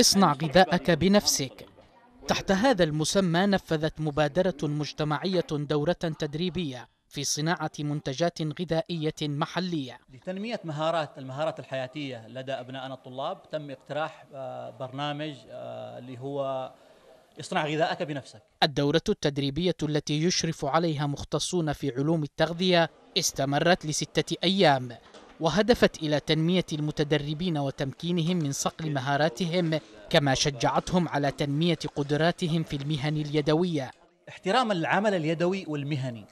اصنع غذاءك بنفسك تحت هذا المسمى نفذت مبادرة مجتمعية دورة تدريبية في صناعة منتجات غذائية محلية لتنمية مهارات المهارات الحياتية لدى أبنائنا الطلاب تم اقتراح آه، برنامج آه، اللي هو اصنع غذاءك بنفسك الدورة التدريبية التي يشرف عليها مختصون في علوم التغذية استمرت لستة أيام وهدفت إلى تنمية المتدربين وتمكينهم من صقل مهاراتهم كما شجعتهم على تنمية قدراتهم في المهن اليدوية احترام العمل اليدوي والمهني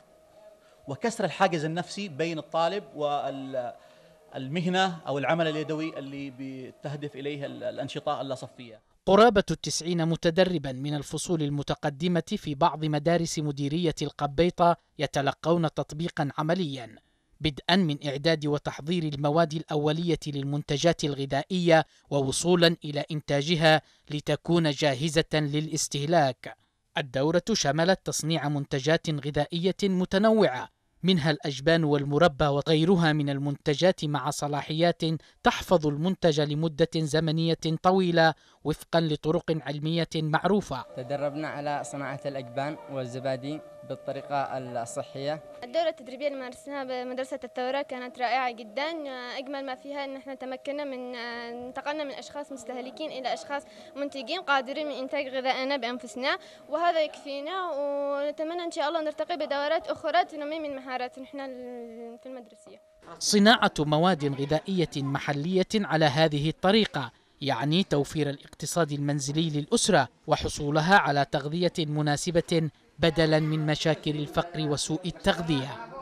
وكسر الحاجز النفسي بين الطالب والمهنة أو العمل اليدوي اللي بتهدف إليه الأنشطة اللاصفية قرابة التسعين متدربا من الفصول المتقدمة في بعض مدارس مديرية القبيطة يتلقون تطبيقا عمليا بدءا من إعداد وتحضير المواد الأولية للمنتجات الغذائية ووصولا إلى إنتاجها لتكون جاهزة للاستهلاك. الدورة شملت تصنيع منتجات غذائية متنوعة منها الأجبان والمربى وغيرها من المنتجات مع صلاحيات تحفظ المنتج لمدة زمنية طويلة وفقا لطرق علمية معروفة تدربنا على صناعة الأجبان والزبادي بالطريقة الصحية الدورة التدريبية اللي مارسناها بمدرسة الثورة كانت رائعة جدا أجمل ما فيها أن احنا تمكنا من انتقلنا من أشخاص مستهلكين إلى أشخاص منتجين قادرين من إنتاج غذائنا بأنفسنا وهذا يكفينا ونتمنى إن شاء الله نرتقي بدورات أخرى تنمي من مهاراتنا احنا في المدرسية صناعة مواد غذائية محلية على هذه الطريقة يعني توفير الاقتصاد المنزلي للأسرة وحصولها على تغذية مناسبة بدلا من مشاكل الفقر وسوء التغذية